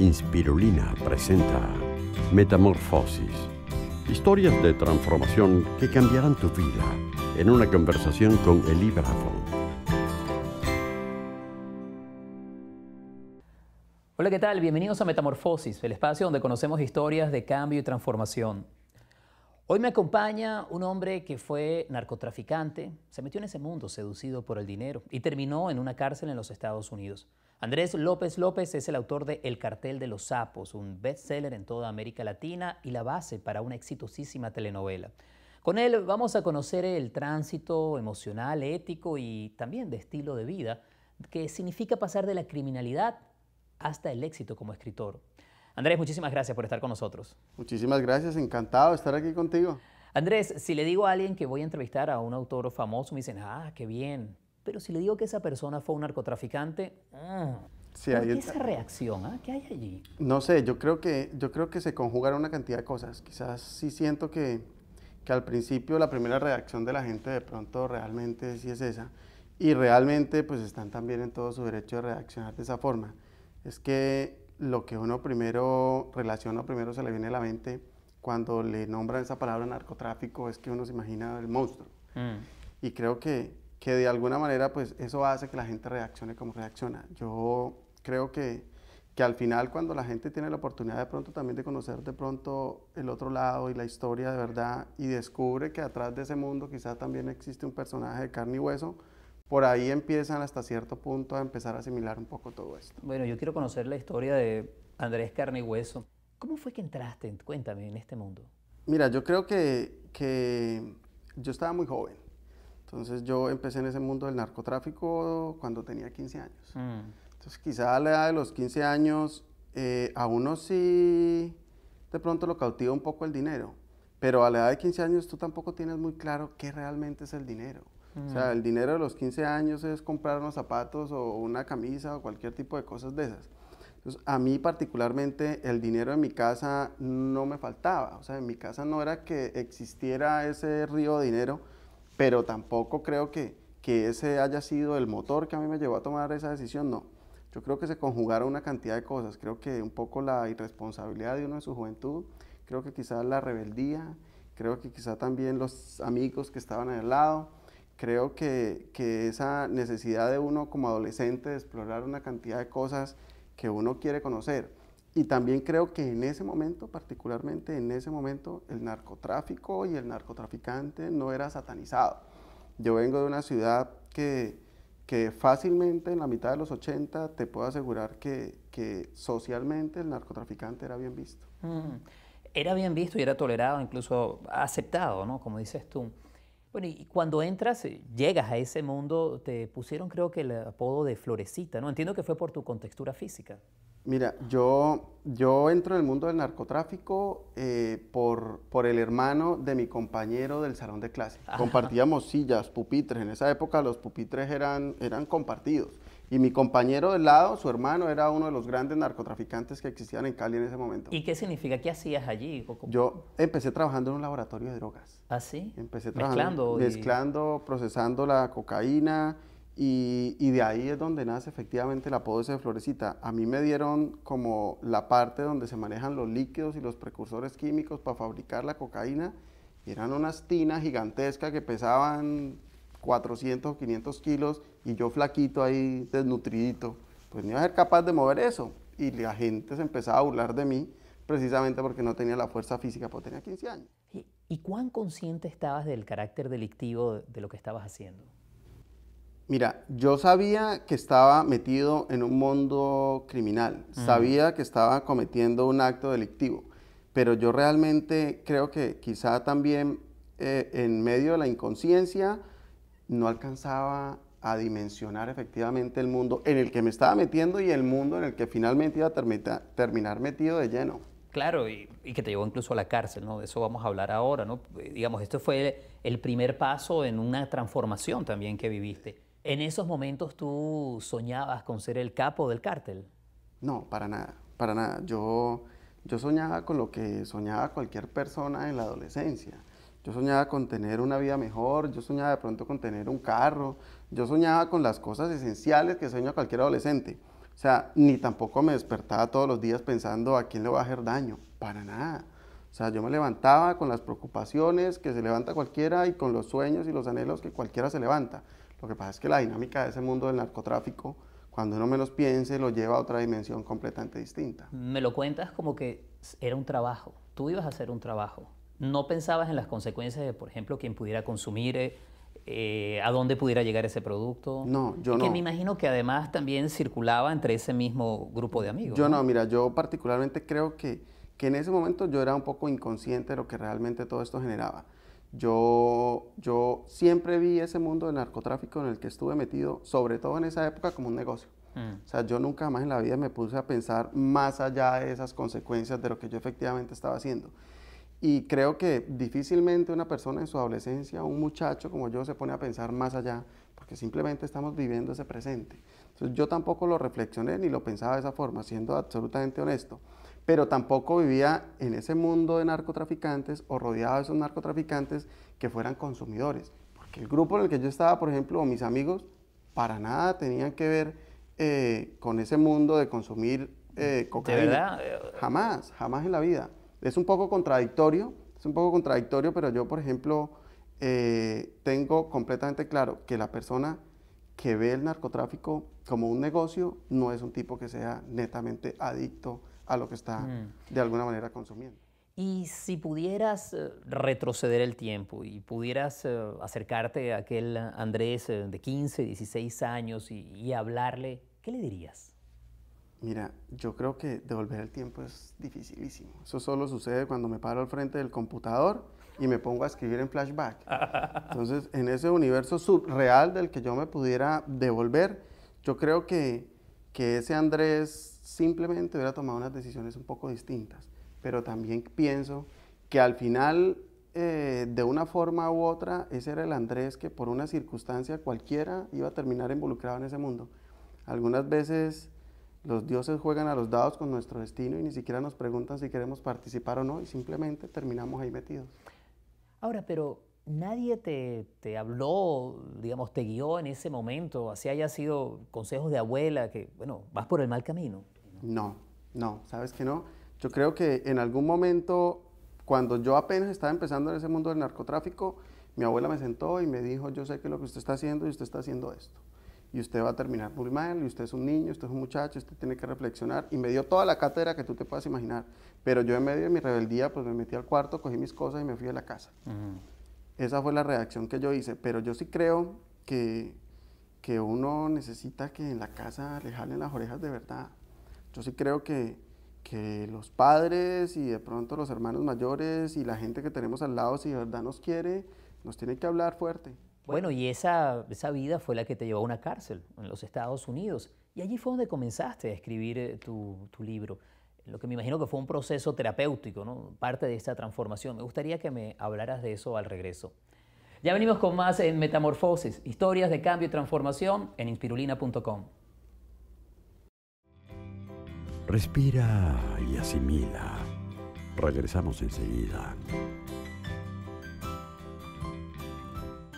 Inspirulina presenta Metamorfosis. Historias de transformación que cambiarán tu vida en una conversación con Eli Bravo. Hola, ¿qué tal? Bienvenidos a Metamorfosis, el espacio donde conocemos historias de cambio y transformación. Hoy me acompaña un hombre que fue narcotraficante, se metió en ese mundo seducido por el dinero y terminó en una cárcel en los Estados Unidos. Andrés López López es el autor de El cartel de los sapos, un bestseller en toda América Latina y la base para una exitosísima telenovela. Con él vamos a conocer el tránsito emocional, ético y también de estilo de vida que significa pasar de la criminalidad hasta el éxito como escritor. Andrés, muchísimas gracias por estar con nosotros. Muchísimas gracias, encantado de estar aquí contigo. Andrés, si le digo a alguien que voy a entrevistar a un autor famoso, me dicen, ah, qué bien, pero si le digo que esa persona fue un narcotraficante, ah, qué es esa reacción? Ah? ¿Qué hay allí? No sé, yo creo, que, yo creo que se conjugaron una cantidad de cosas. Quizás sí siento que, que al principio la primera reacción de la gente de pronto realmente sí es esa. Y realmente pues están también en todo su derecho de reaccionar de esa forma. Es que lo que uno primero relaciona, primero se le viene a la mente cuando le nombran esa palabra narcotráfico, es que uno se imagina el monstruo. Mm. Y creo que que de alguna manera pues eso hace que la gente reaccione como reacciona. Yo creo que, al final cuando la gente tiene la oportunidad de pronto también de conocer de pronto el otro lado y la historia de verdad y descubre que atrás de ese mundo quizás también existe un personaje de carne y hueso, por ahí empiezan hasta cierto punto a empezar a asimilar un poco todo esto. Bueno, yo quiero conocer la historia de Andrés Carne y Hueso. ¿Cómo fue que entraste, cuéntame, en este mundo? Mira, yo creo que, que yo estaba muy joven entonces yo empecé en ese mundo del narcotráfico cuando tenía 15 años. Mm. Entonces quizá a la edad de los 15 años eh, a uno sí de pronto lo cautiva un poco el dinero, pero a la edad de 15 años tú tampoco tienes muy claro qué realmente es el dinero. O sea, mm. el dinero de los 15 años es comprar unos zapatos o una camisa o cualquier tipo de cosas de esas. Entonces, a mí particularmente el dinero en mi casa no me faltaba. O sea, en mi casa no era que existiera ese río de dinero, pero tampoco creo que, ese haya sido el motor que a mí me llevó a tomar esa decisión, no. Yo creo que se conjugaron una cantidad de cosas, creo que un poco la irresponsabilidad de uno en su juventud, creo que quizás la rebeldía, creo que quizás también los amigos que estaban al lado, creo que, que, esa necesidad de uno como adolescente de explorar una cantidad de cosas que uno quiere conocer. Y también creo que en ese momento, particularmente en ese momento, el narcotráfico y el narcotraficante no era satanizado. Yo vengo de una ciudad que, que fácilmente en la mitad de los 80 te puedo asegurar que, socialmente el narcotraficante era bien visto. Mm. Era bien visto y era tolerado, incluso aceptado, ¿no? Como dices tú. Bueno, y cuando entras, eh, llegas a ese mundo, te pusieron creo que el apodo de florecita, ¿no? Entiendo que fue por tu contextura física. Mira, yo, yo entro en el mundo del narcotráfico eh, por, por el hermano de mi compañero del salón de clase. Compartíamos sillas, pupitres. En esa época los pupitres eran, eran compartidos. Y mi compañero del lado, su hermano, era uno de los grandes narcotraficantes que existían en Cali en ese momento. ¿Y qué significa? ¿Qué hacías allí? Yo empecé trabajando en un laboratorio de drogas. ¿Ah, sí? Empecé trabajando. Mezclando. procesando la cocaína. Y, de ahí es donde nace efectivamente la apodo de Florecita. A mí me dieron como la parte donde se manejan los líquidos y los precursores químicos para fabricar la cocaína. Y eran unas tinas gigantescas que pesaban 400 o 500 kilos y yo flaquito ahí, desnutridito, pues no iba a ser capaz de mover eso. Y la gente se empezaba a burlar de mí precisamente porque no tenía la fuerza física, porque tenía 15 años. ¿Y, cuán consciente estabas del carácter delictivo de lo que estabas haciendo? Mira, yo sabía que estaba metido en un mundo criminal, sabía que estaba cometiendo un acto delictivo, pero yo realmente creo que quizá también eh, en medio de la inconsciencia no alcanzaba a dimensionar efectivamente el mundo en el que me estaba metiendo y el mundo en el que finalmente iba a terminar metido de lleno. Claro, y, que te llevó incluso a la cárcel, ¿no? De eso vamos a hablar ahora, ¿no? Digamos, esto fue el primer paso en una transformación también que viviste. ¿En esos momentos tú soñabas con ser el capo del cártel? No, para nada, para nada. Yo, yo soñaba con lo que soñaba cualquier persona en la adolescencia. Yo soñaba con tener una vida mejor, yo soñaba de pronto con tener un carro, yo soñaba con las cosas esenciales que sueña cualquier adolescente. O sea, ni tampoco me despertaba todos los días pensando a quién le va a hacer daño, para nada. O sea, yo me levantaba con las preocupaciones que se levanta cualquiera y con los sueños y los anhelos que cualquiera se levanta. Lo que pasa es que la dinámica de ese mundo del narcotráfico, cuando uno menos piense, lo lleva a otra dimensión completamente distinta. Me lo cuentas como que era un trabajo, tú ibas a hacer un trabajo no pensabas en las consecuencias de, por ejemplo, quién pudiera consumir, eh, eh, a dónde pudiera llegar ese producto. No, yo no. Que me imagino que además también circulaba entre ese mismo grupo de amigos. Yo no, mira, yo particularmente creo que, en ese momento yo era un poco inconsciente de lo que realmente todo esto generaba. Yo, siempre vi ese mundo del narcotráfico en el que estuve metido, sobre todo en esa época, como un negocio. Mm. O sea, yo nunca más en la vida me puse a pensar más allá de esas consecuencias de lo que yo efectivamente estaba haciendo. Y creo que difícilmente una persona en su adolescencia, un muchacho como yo, se pone a pensar más allá, porque simplemente estamos viviendo ese presente. Entonces yo tampoco lo reflexioné ni lo pensaba de esa forma, siendo absolutamente honesto. Pero tampoco vivía en ese mundo de narcotraficantes o rodeado de esos narcotraficantes que fueran consumidores. Porque el grupo en el que yo estaba, por ejemplo, o mis amigos, para nada tenían que ver eh, con ese mundo de consumir eh, cocaína. ¿De verdad? Jamás, jamás en la vida. Es un poco contradictorio, es un poco contradictorio, pero yo, por ejemplo, eh, tengo completamente claro que la persona que ve el narcotráfico como un negocio no es un tipo que sea netamente adicto a lo que está mm. de alguna manera consumiendo. Y si pudieras eh, retroceder el tiempo y pudieras eh, acercarte a aquel Andrés de 15, 16 años y hablarle, ¿qué le dirías? Mira, yo creo que devolver el tiempo es dificilísimo. Eso solo sucede cuando me paro al frente del computador y me pongo a escribir en flashback. Entonces, en ese universo subreal del que yo me pudiera devolver, yo creo que, que ese Andrés simplemente hubiera tomado unas decisiones un poco distintas. Pero también pienso que al final, eh, de una forma u otra, ese era el Andrés que por una circunstancia cualquiera iba a terminar involucrado en ese mundo. Algunas veces los dioses juegan a los dados con nuestro destino y ni siquiera nos preguntan si queremos participar o no y simplemente terminamos ahí metidos. Ahora, pero nadie te, te, habló, digamos, te guió en ese momento, así haya sido consejos de abuela, que, bueno, vas por el mal camino. No, no, sabes que no. Yo creo que en algún momento, cuando yo apenas estaba empezando en ese mundo del narcotráfico, mi abuela me sentó y me dijo, yo sé que lo que usted está haciendo y usted está haciendo esto y usted va a terminar muy mal, y usted es un niño, usted es un muchacho, usted tiene que reflexionar. Y me dio toda la cátedra que tú te puedas imaginar. Pero yo en medio de mi rebeldía, pues me metí al cuarto, cogí mis cosas y me fui a la casa. Esa fue la reacción que yo hice. Pero yo sí creo que, que uno necesita que en la casa le jalen las orejas de verdad. Yo sí creo que, que los padres y de pronto los hermanos mayores y la gente que tenemos al lado, si de verdad nos quiere, nos tiene que hablar fuerte. Bueno, y esa, vida fue la que te llevó a una cárcel en los Estados Unidos. Y allí fue donde comenzaste a escribir eh, tu, libro, lo que me imagino que fue un proceso terapéutico, parte de esta transformación. Me gustaría que me hablaras de eso al regreso. Ya venimos con más en Metamorfosis, historias de cambio y transformación en inspirulina.com. Respira y asimila. Regresamos enseguida.